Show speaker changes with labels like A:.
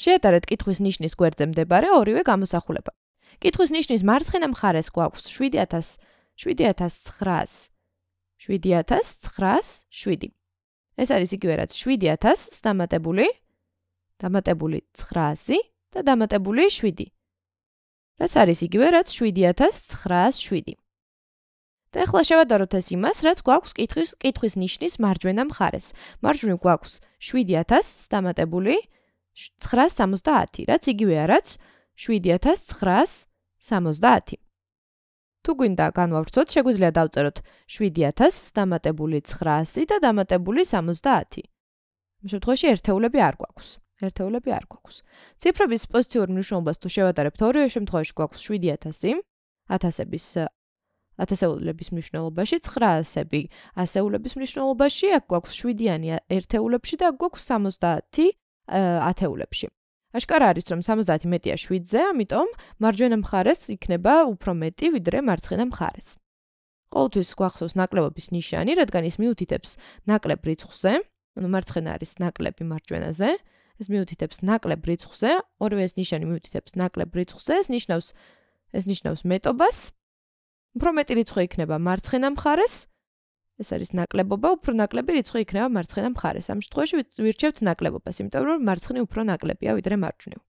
A: შეეტარეთ კითხვის ნიშნის გვერდზე მდებარე ორივე გამოსახულება. კითხვის ნიშნის მარცხენა მხარეს გვაქვს 7000 7900 7907 ეს არის იგივე რაც 7000 დამატებული დამატებული 900 და დამატებული 7. რაც არის იგივე რაც 7907. და ახლა შევადაროთ ეს იმას, რაც გვაქვს კითხვის კითხვის ნიშნის მარჯვენა მხარეს. მარჯვნივ გვაქვს 7000 დამატებული 7. 970, რაც იგივეა რაც 7970. თუ გვინდა განვავრცოთ, შეგვიძლია დავწეროთ 7000 დამატებული 900 და დამატებული 70. ამ შემთხვევაში ერთეულები არ გვაქვს. ერთეულები არ გვაქვს. ციფრების პოზიციურ მნიშვნელობას თუ შევატარებთ ორივე შემთხვევაში გვაქვს 7000, 1000-ების ათასეულების მნიშვნელობაში 900-ები, ასეულების მნიშვნელობაში აქ გვაქვს 7-იანი ერთეულებში და გვაქვს ათეულებში. აშკარა არის, რომ 70 მეტია 7-ზე, ამიტომ მარჯვენა მხარეს იქნება უფრო მეტი, ვიდრე მარცხენა მხარეს. ყოველთვის გვახსოვს ნაკლებობის ნიშანი, რადგან ის მიუთითებს ნაკლებ რიცხვზე, ანუ მარცხენა არის ნაკლები მარჯვენაზე. ეს მიუთითებს ნაკლებ რიცხვზე, ორივე ეს ნიშანი მიუთითებს ნაკლებ რიცხვზე, ეს ნიშნავს ეს ნიშნავს მეტობას. უფრო მეტი რიცხვი იქნება მარცხენა მხარეს, ეს არის ნაკლებობა, უფრო ნაკლები რიცხვი იქნება მარცხენა მხარეს. ამ შემთხვევაში ვირჩევთ ნაკლებობას, იმიტომ რომ მარცხნი უფრო ნაკლებია ვიდრე მარჯვნივ.